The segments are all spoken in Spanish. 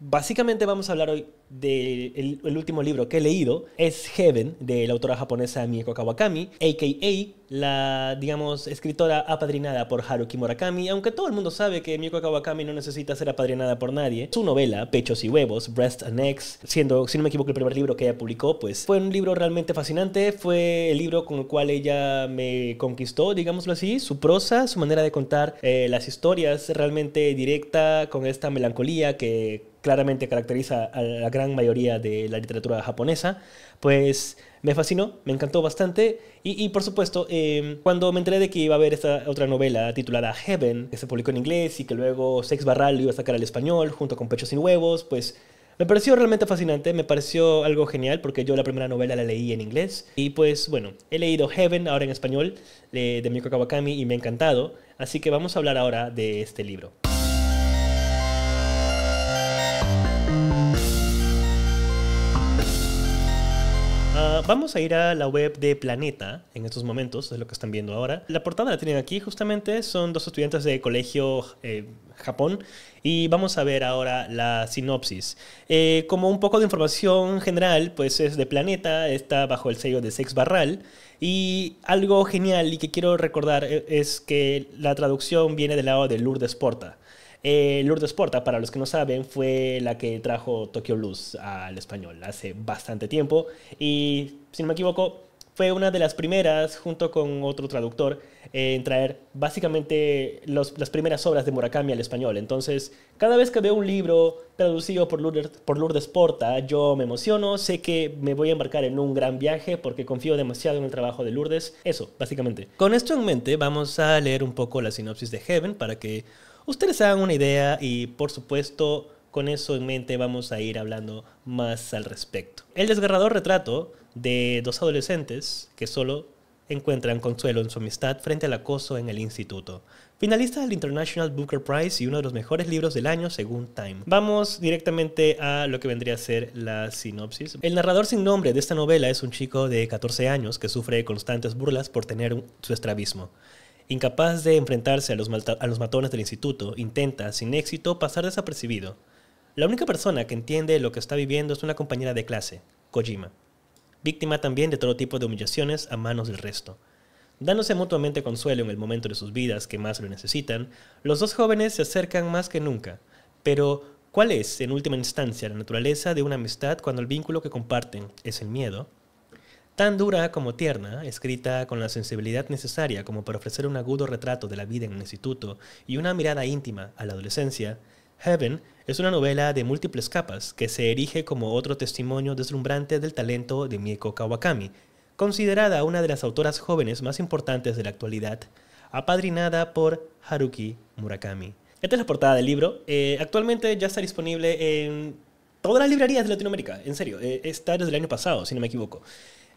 Básicamente vamos a hablar hoy del el último libro que he leído es Heaven, de la autora japonesa Mieko Kawakami, a.k.a. la, digamos, escritora apadrinada por Haruki Murakami, aunque todo el mundo sabe que Mieko Kawakami no necesita ser apadrinada por nadie. Su novela, Pechos y Huevos, Breast and Eggs, siendo, si no me equivoco, el primer libro que ella publicó, pues fue un libro realmente fascinante, fue el libro con el cual ella me conquistó, digámoslo así, su prosa, su manera de contar eh, las historias, realmente directa, con esta melancolía que claramente caracteriza a la gran gran mayoría de la literatura japonesa, pues me fascinó, me encantó bastante. Y, por supuesto, em, cuando me enteré de que iba a haber esta otra novela titulada Heaven, que se publicó en inglés y que luego Sex Barral iba a sacar al español junto con Pechos sin Huevos, pues me pareció realmente fascinante, me pareció algo genial porque yo la primera novela la leí en inglés y pues bueno, he leído Heaven ahora en español eh, de, de Miko Kawakami y me ha encantado, así que vamos a hablar ahora de este libro. Vamos a ir a la web de Planeta en estos momentos, es lo que están viendo ahora. La portada la tienen aquí justamente, son dos estudiantes de colegio eh, Japón y vamos a ver ahora la sinopsis. Eh, como un poco de información general, pues es de Planeta, está bajo el sello de Sex Barral. Y algo genial y que quiero recordar eh, es que la traducción viene del lado de Lourdes Porta. Eh, Lourdes Porta, para los que no saben, fue la que trajo Tokyo Luz al español hace bastante tiempo y, si no me equivoco, fue una de las primeras, junto con otro traductor, en traer básicamente las primeras obras de Murakami al español. Entonces, cada vez que veo un libro traducido por Lourdes, por Lourdes Porta, yo me emociono, sé que me voy a embarcar en un gran viaje porque confío demasiado en el trabajo de Lourdes. Eso, básicamente. Con esto en mente, vamos a leer un poco la sinopsis de Heaven para que ustedes hagan una idea y por supuesto con eso en mente vamos a ir hablando más al respecto. El desgarrador retrato de dos adolescentes que solo encuentran consuelo en su amistad frente al acoso en el instituto. Finalista del International Booker Prize y uno de los mejores libros del año según Time. Vamos directamente a lo que vendría a ser la sinopsis. El narrador sin nombre de esta novela es un chico de 14 años que sufre constantes burlas por tener su estrabismo. Incapaz de enfrentarse a los, matones del instituto, intenta, sin éxito, pasar desapercibido. La única persona que entiende lo que está viviendo es una compañera de clase, Kojima, víctima también de todo tipo de humillaciones a manos del resto. Dándose mutuamente consuelo en el momento de sus vidas que más lo necesitan, los dos jóvenes se acercan más que nunca. Pero, ¿cuál es, en última instancia, la naturaleza de una amistad cuando el vínculo que comparten es el miedo? tan dura como tierna, escrita con la sensibilidad necesaria como para ofrecer un agudo retrato de la vida en un instituto y una mirada íntima a la adolescencia, Heaven es una novela de múltiples capas que se erige como otro testimonio deslumbrante del talento de Mieko Kawakami, considerada una de las autoras jóvenes más importantes de la actualidad, apadrinada por Haruki Murakami. Esta es la portada del libro. Eh, actualmente ya está disponible en todas las librerías de Latinoamérica, en serio. Eh, está desde el año pasado, si no me equivoco.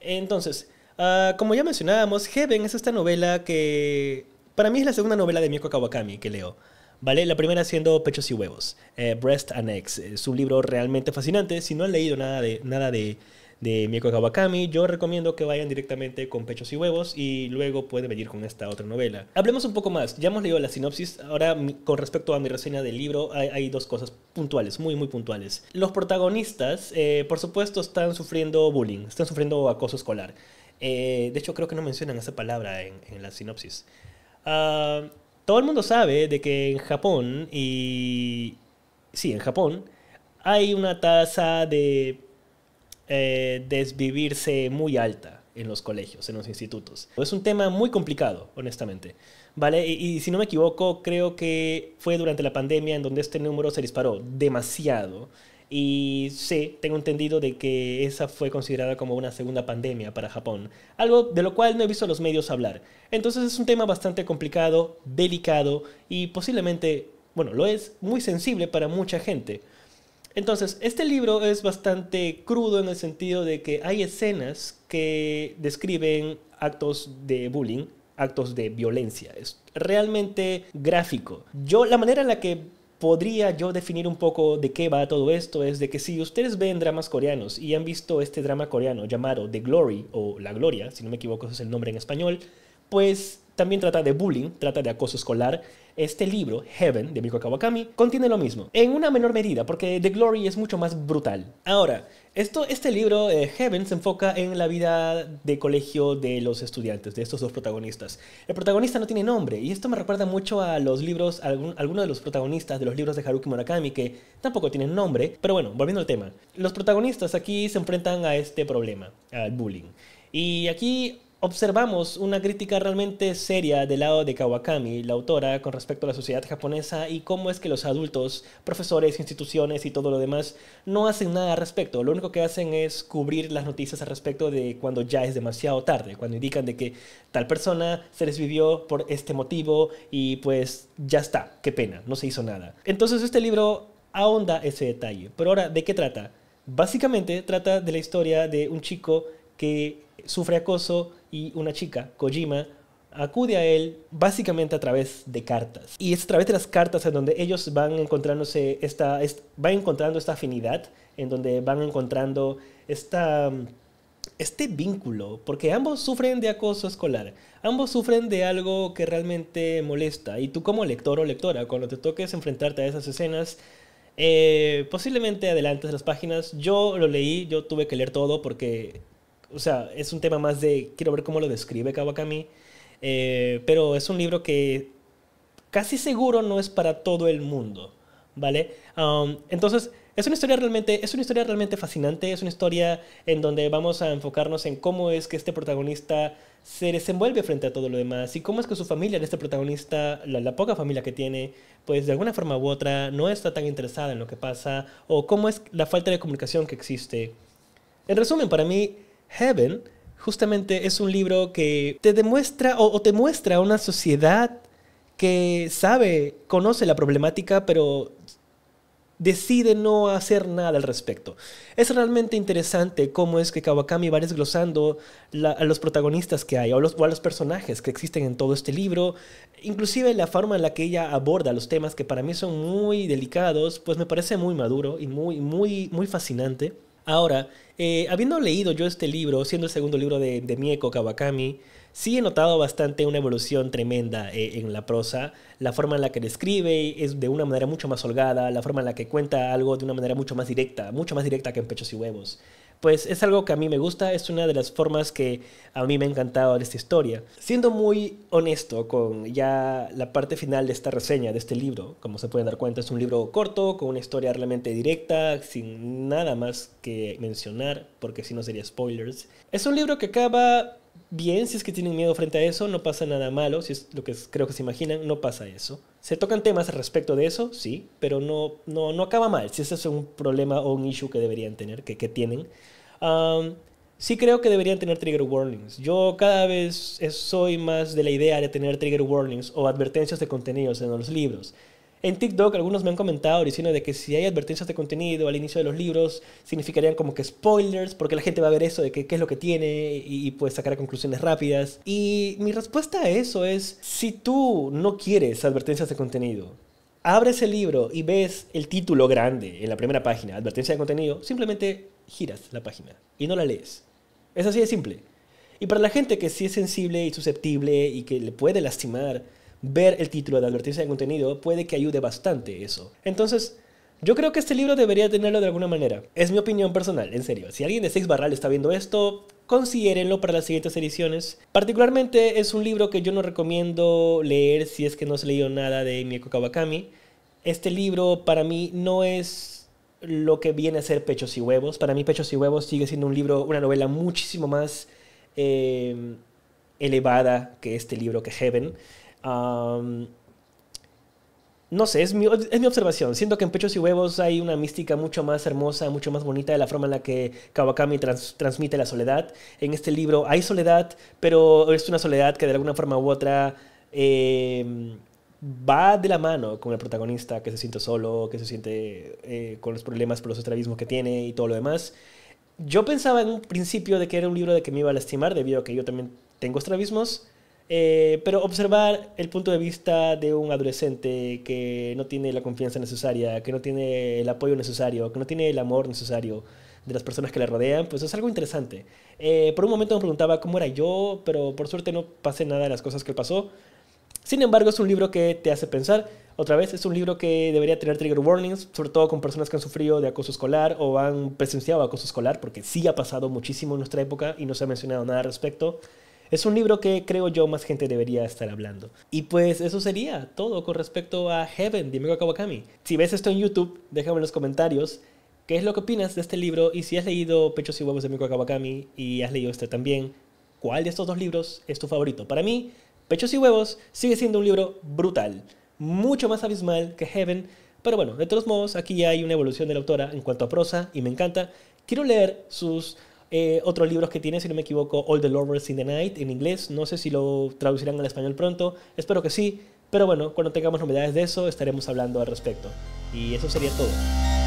Entonces, ah, como ya mencionábamos, Heaven es esta novela que para mí es la segunda novela de Miyoko Kawakami que leo. ¿Vale? La primera siendo Pechos y Huevos, eh, Breast and Eggs. Es un libro realmente fascinante. Si no han leído nada de, nada de, de Mieko Kawakami, yo recomiendo que vayan directamente con Pechos y Huevos y luego pueden venir con esta otra novela. Hablemos un poco más, ya hemos leído la sinopsis, ahora con respecto a mi reseña del libro hay, dos cosas puntuales, muy muy puntuales. Los protagonistas, eh, por supuesto, están sufriendo bullying, están sufriendo acoso escolar. Eh, de hecho, creo que no mencionan esa palabra en, la sinopsis. Ah, todo el mundo sabe de que en Japón y... Sí, en Japón hay una tasa de eh, desvivirse muy alta en los colegios, en los institutos. Es un tema muy complicado, honestamente. ¿Vale? Y, si no me equivoco, creo que fue durante la pandemia en donde este número se disparó demasiado. Y sí, tengo entendido de que esa fue considerada como una segunda pandemia para Japón, algo de lo cual no he visto los medios hablar. Entonces es un tema bastante complicado, delicado y posiblemente, bueno, lo es muy sensible para mucha gente. Entonces, este libro es bastante crudo en el sentido de que hay escenas que describen actos de bullying, actos de violencia. Es realmente gráfico. Yo, la manera en la que podría yo definir un poco de qué va todo esto es de que si ustedes ven dramas coreanos y han visto este drama coreano llamado The Glory o La Gloria, si no me equivoco ese es el nombre en español, pues también trata de bullying, trata de acoso escolar. Este libro, Heaven, de Miko Kawakami, contiene lo mismo, en una menor medida, porque The Glory es mucho más brutal. Ahora, esto, este libro, eh, Heaven, se enfoca en la vida de colegio de los estudiantes, de estos dos protagonistas. El protagonista no tiene nombre, y esto me recuerda mucho a los libros, algunos de los protagonistas de los libros de Haruki Murakami, que tampoco tienen nombre, pero bueno, volviendo al tema. Los protagonistas aquí se enfrentan a este problema, al bullying. Y aquí observamos una crítica realmente seria del lado de Kawakami, la autora, con respecto a la sociedad japonesa y cómo es que los adultos, profesores, instituciones y todo lo demás no hacen nada al respecto. Lo único que hacen es cubrir las noticias al respecto de cuando ya es demasiado tarde, cuando indican de que tal persona se les vivió por este motivo y pues ya está, qué pena, no se hizo nada. Entonces este libro ahonda ese detalle. Pero ahora, ¿de qué trata? Básicamente trata de la historia de un chico que sufre acoso y una chica, Kojima, acude a él básicamente a través de cartas. Y es a través de las cartas en donde ellos van encontrándose esta, van encontrando esta afinidad, en donde van encontrando esta, este vínculo, porque ambos sufren de acoso escolar, ambos sufren de algo que realmente molesta. Y tú como lector o lectora, cuando te toques enfrentarte a esas escenas, eh, posiblemente adelantes las páginas. Yo lo leí, yo tuve que leer todo porque o sea, es un tema más de, quiero ver cómo lo describe Kawakami, eh, pero es un libro que casi seguro no es para todo el mundo, ¿vale? Um, entonces, es una, historia realmente, es una historia realmente fascinante, es una historia en donde vamos a enfocarnos en cómo es que este protagonista se desenvuelve frente a todo lo demás y cómo es que su familia de este protagonista, la, poca familia que tiene, pues de alguna forma u otra no está tan interesada en lo que pasa o cómo es la falta de comunicación que existe. En resumen, para mí Heaven justamente es un libro que te demuestra o, te muestra una sociedad que sabe, conoce la problemática, pero decide no hacer nada al respecto. Es realmente interesante cómo es que Kawakami va desglosando a los protagonistas que hay o, a los personajes que existen en todo este libro, inclusive la forma en la que ella aborda los temas que para mí son muy delicados, pues me parece muy maduro y muy, muy, muy fascinante. Ahora, eh, habiendo leído yo este libro, siendo el segundo libro de, de Mieko Kawakami, sí he notado bastante una evolución tremenda eh, en la prosa. La forma en la que describe es de una manera mucho más holgada, la forma en la que cuenta algo de una manera mucho más directa, mucho más directa que en Pechos y Huevos pues es algo que a mí me gusta, es una de las formas que a mí me ha encantado de esta historia. Siendo muy honesto con ya la parte final de esta reseña, de este libro, como se pueden dar cuenta, es un libro corto, con una historia realmente directa, sin nada más que mencionar, porque si no sería spoilers. Es un libro que acaba bien si es que tienen miedo frente a eso, no pasa nada malo, si es lo que creo que se imaginan, no pasa eso. Se tocan temas respecto de eso, sí, pero no, no, acaba mal, si ese es un problema o un issue que deberían tener, que, tienen. sí creo que deberían tener trigger warnings. Yo cada vez soy más de la idea de tener trigger warnings o advertencias de contenidos en los libros. En TikTok algunos me han comentado, diciendo de que si hay advertencias de contenido al inicio de los libros, significarían como que spoilers, porque la gente va a ver eso de qué es lo que tiene y, puede sacar conclusiones rápidas. Y mi respuesta a eso es, si tú no quieres advertencias de contenido, abres el libro y ves el título grande en la primera página, advertencia de contenido, simplemente giras la página y no la lees. Es así de simple. Y para la gente que sí es sensible y susceptible y que le puede lastimar, ver el título de advertencia de contenido puede que ayude bastante eso. Entonces, yo creo que este libro debería tenerlo de alguna manera. Es mi opinión personal, en serio. Si alguien de Sex Barral está viendo esto, considérenlo para las siguientes ediciones. Particularmente es un libro que yo no recomiendo leer si es que no se leído nada de Mieko Kawakami. Este libro para mí no es lo que viene a ser Pechos y Huevos. Para mí Pechos y Huevos sigue siendo un libro, una novela muchísimo más eh, elevada que este libro que Heaven no sé, es mi, es mi, observación. Siento que en Pechos y Huevos hay una mística mucho más hermosa, mucho más bonita de la forma en la que Kawakami transmite la soledad. En este libro hay soledad, pero es una soledad que de alguna forma u otra em, va de la mano con el protagonista, que se siente solo, que se siente eh, con los problemas por los estrabismos que tiene y todo lo demás. Yo pensaba en un principio de que era un libro de que me iba a lastimar debido a que yo también tengo estrabismos eh, pero observar el punto de vista de un adolescente que no tiene la confianza necesaria, que no tiene el apoyo necesario, que no tiene el amor necesario de las personas que le rodean, pues es algo interesante. Eh, por un momento me preguntaba cómo era yo, pero por suerte no pasé nada de las cosas que pasó. Sin embargo, es un libro que te hace pensar. Otra vez, es un libro que debería tener trigger warnings, sobre todo con personas que han sufrido de acoso escolar o han presenciado acoso escolar, porque sí ha pasado muchísimo en nuestra época y no se ha mencionado nada al respecto. Es un libro que creo yo más gente debería estar hablando. Y pues eso sería todo con respecto a Heaven de Miko Kawakami. Si ves esto en YouTube, déjame en los comentarios qué es lo que opinas de este libro y si has leído Pechos y Huevos de Miko Kawakami y has leído este también, ¿cuál de estos dos libros es tu favorito? Para mí, Pechos y Huevos sigue siendo un libro brutal, mucho más abismal que Heaven, pero bueno, de todos modos, aquí hay una evolución de la autora en cuanto a prosa y me encanta. Quiero leer sus eh, otros libros que tiene, si no me equivoco, All the Lovers in the Night en inglés. No sé si lo traducirán al español pronto. Espero que sí. Pero bueno, cuando tengamos novedades de eso, estaremos hablando al respecto. Y eso sería todo.